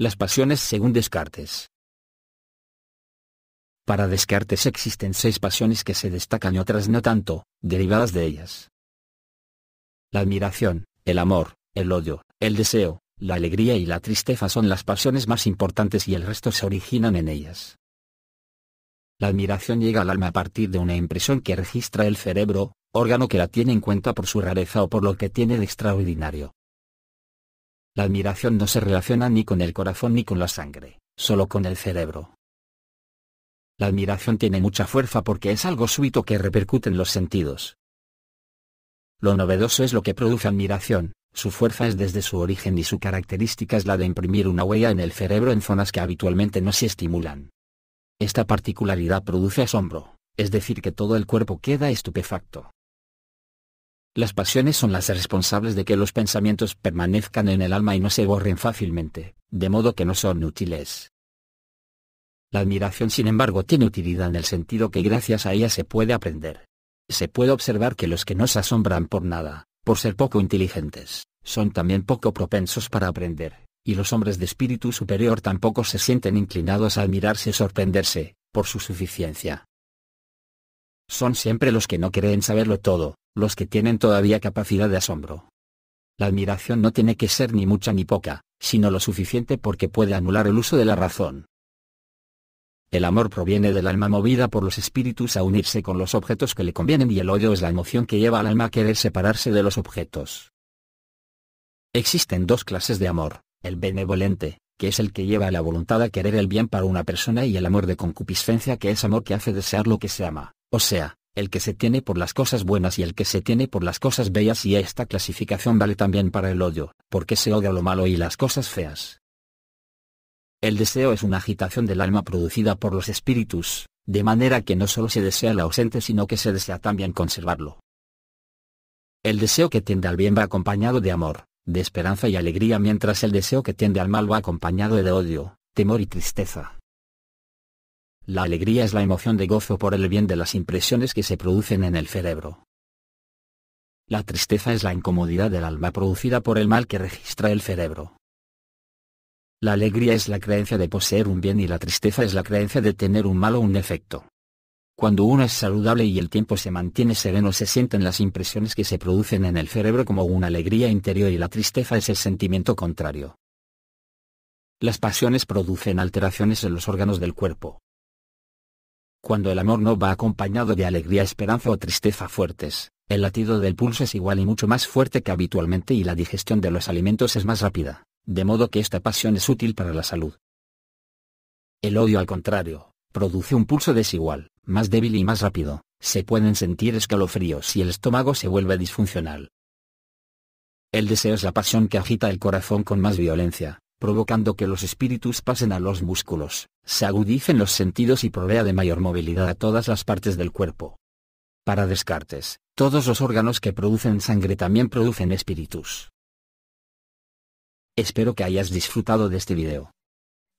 Las pasiones según Descartes. Para Descartes existen seis pasiones que se destacan y otras no tanto, derivadas de ellas. La admiración, el amor, el odio, el deseo, la alegría y la tristeza son las pasiones más importantes y el resto se originan en ellas. La admiración llega al alma a partir de una impresión que registra el cerebro, órgano que la tiene en cuenta por su rareza o por lo que tiene de extraordinario. La admiración no se relaciona ni con el corazón ni con la sangre, solo con el cerebro. La admiración tiene mucha fuerza porque es algo súbito que repercute en los sentidos. Lo novedoso es lo que produce admiración, su fuerza es desde su origen y su característica es la de imprimir una huella en el cerebro en zonas que habitualmente no se estimulan. Esta particularidad produce asombro, es decir que todo el cuerpo queda estupefacto. Las pasiones son las responsables de que los pensamientos permanezcan en el alma y no se borren fácilmente, de modo que no son útiles. La admiración sin embargo tiene utilidad en el sentido que gracias a ella se puede aprender. Se puede observar que los que no se asombran por nada, por ser poco inteligentes, son también poco propensos para aprender, y los hombres de espíritu superior tampoco se sienten inclinados a admirarse y sorprenderse, por su suficiencia. Son siempre los que no creen saberlo todo, los que tienen todavía capacidad de asombro. La admiración no tiene que ser ni mucha ni poca, sino lo suficiente porque puede anular el uso de la razón. El amor proviene del alma movida por los espíritus a unirse con los objetos que le convienen y el odio es la emoción que lleva al alma a querer separarse de los objetos. Existen dos clases de amor, el benevolente, que es el que lleva a la voluntad a querer el bien para una persona y el amor de concupiscencia que es amor que hace desear lo que se ama, o sea, el que se tiene por las cosas buenas y el que se tiene por las cosas bellas y esta clasificación vale también para el odio, porque se odia lo malo y las cosas feas. El deseo es una agitación del alma producida por los espíritus, de manera que no solo se desea la ausente sino que se desea también conservarlo. El deseo que tiende al bien va acompañado de amor, de esperanza y alegría mientras el deseo que tiende al mal va acompañado de odio, temor y tristeza. La alegría es la emoción de gozo por el bien de las impresiones que se producen en el cerebro. La tristeza es la incomodidad del alma producida por el mal que registra el cerebro. La alegría es la creencia de poseer un bien y la tristeza es la creencia de tener un mal o un efecto. Cuando uno es saludable y el tiempo se mantiene sereno se sienten las impresiones que se producen en el cerebro como una alegría interior y la tristeza es el sentimiento contrario. Las pasiones producen alteraciones en los órganos del cuerpo. Cuando el amor no va acompañado de alegría, esperanza o tristeza fuertes, el latido del pulso es igual y mucho más fuerte que habitualmente y la digestión de los alimentos es más rápida, de modo que esta pasión es útil para la salud. El odio, al contrario, produce un pulso desigual, más débil y más rápido, se pueden sentir escalofríos y el estómago se vuelve disfuncional. El deseo es la pasión que agita el corazón con más violencia, provocando que los espíritus pasen a los músculos, se agudicen los sentidos y provea de mayor movilidad a todas las partes del cuerpo. Para Descartes, todos los órganos que producen sangre también producen espíritus. Espero que hayas disfrutado de este video.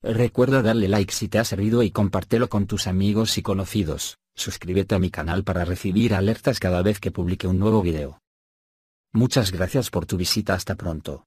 Recuerda darle like si te ha servido y compártelo con tus amigos y conocidos, suscríbete a mi canal para recibir alertas cada vez que publique un nuevo video. Muchas gracias por tu visita hasta pronto.